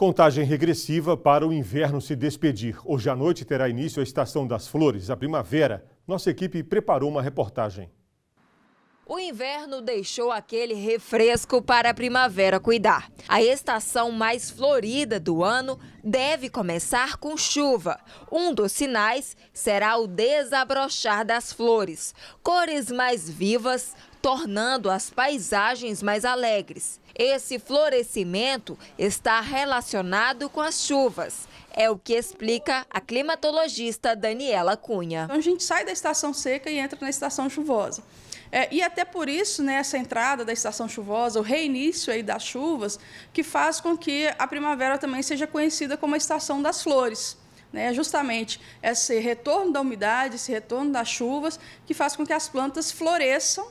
Contagem regressiva para o inverno se despedir. Hoje à noite terá início a Estação das Flores, a primavera. Nossa equipe preparou uma reportagem. O inverno deixou aquele refresco para a primavera cuidar. A estação mais florida do ano deve começar com chuva. Um dos sinais será o desabrochar das flores, cores mais vivas, tornando as paisagens mais alegres. Esse florescimento está relacionado com as chuvas, é o que explica a climatologista Daniela Cunha. Então a gente sai da estação seca e entra na estação chuvosa. É, e até por isso, né, essa entrada da estação chuvosa, o reinício aí das chuvas, que faz com que a primavera também seja conhecida como a estação das flores. Né, justamente esse retorno da umidade, esse retorno das chuvas, que faz com que as plantas floresçam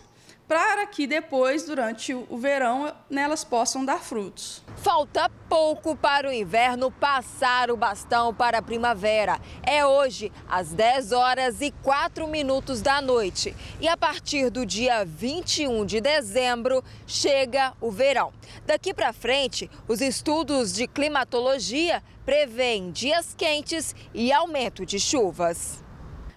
para que depois, durante o verão, né, elas possam dar frutos. Falta pouco para o inverno passar o bastão para a primavera. É hoje, às 10 horas e 4 minutos da noite. E a partir do dia 21 de dezembro, chega o verão. Daqui para frente, os estudos de climatologia prevêem dias quentes e aumento de chuvas.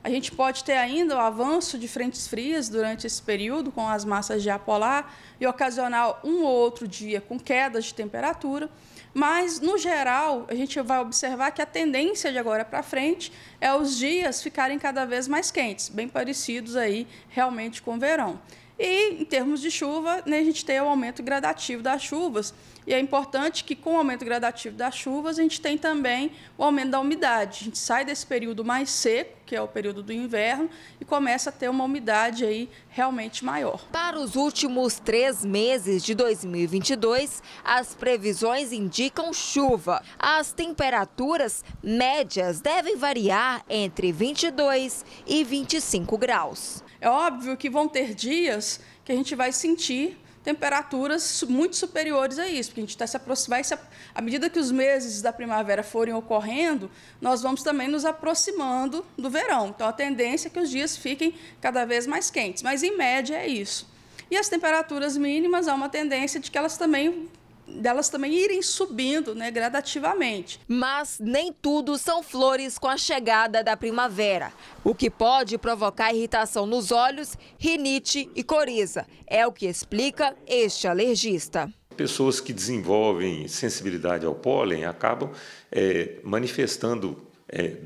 A gente pode ter ainda o avanço de frentes frias durante esse período, com as massas de ar polar e ocasionar um ou outro dia com quedas de temperatura. Mas, no geral, a gente vai observar que a tendência de agora para frente é os dias ficarem cada vez mais quentes, bem parecidos aí realmente com o verão. E em termos de chuva, né, a gente tem o aumento gradativo das chuvas. E é importante que, com o aumento gradativo das chuvas, a gente tem também o aumento da umidade. A gente sai desse período mais seco, que é o período do inverno, e começa a ter uma umidade aí realmente maior. Para os últimos três meses de 2022, as previsões indicam chuva. As temperaturas médias devem variar entre 22 e 25 graus. É óbvio que vão ter dias que a gente vai sentir temperaturas muito superiores a isso, porque a gente está se aproximando, à medida que os meses da primavera forem ocorrendo, nós vamos também nos aproximando do verão. Então, a tendência é que os dias fiquem cada vez mais quentes, mas em média é isso. E as temperaturas mínimas, há uma tendência de que elas também delas também irem subindo né, gradativamente. Mas nem tudo são flores com a chegada da primavera, o que pode provocar irritação nos olhos, rinite e coriza. É o que explica este alergista. Pessoas que desenvolvem sensibilidade ao pólen acabam é, manifestando é,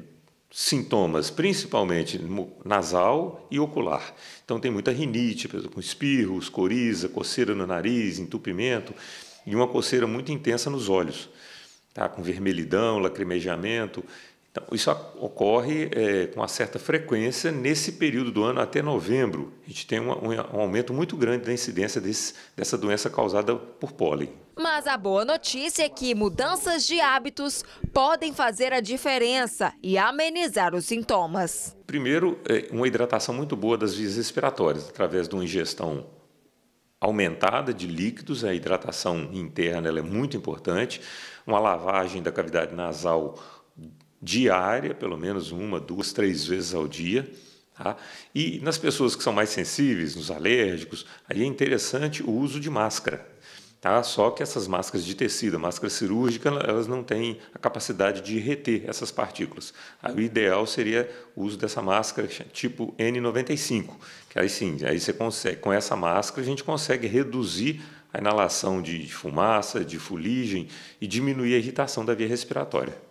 sintomas, principalmente nasal e ocular. Então tem muita rinite, com espirros, coriza, coceira no nariz, entupimento e uma coceira muito intensa nos olhos, tá? com vermelhidão, lacrimejamento. Então, isso ocorre é, com uma certa frequência nesse período do ano até novembro. A gente tem um, um aumento muito grande da incidência desse, dessa doença causada por pólen. Mas a boa notícia é que mudanças de hábitos podem fazer a diferença e amenizar os sintomas. Primeiro, é, uma hidratação muito boa das vias respiratórias, através de uma ingestão aumentada de líquidos, a hidratação interna é muito importante, uma lavagem da cavidade nasal diária, pelo menos uma, duas, três vezes ao dia. Tá? E nas pessoas que são mais sensíveis, nos alérgicos, aí é interessante o uso de máscara. Tá? Só que essas máscaras de tecido, a máscara cirúrgica, elas não têm a capacidade de reter essas partículas. o ideal seria o uso dessa máscara tipo N95, que aí sim, aí você consegue, com essa máscara a gente consegue reduzir a inalação de fumaça, de fuligem e diminuir a irritação da via respiratória.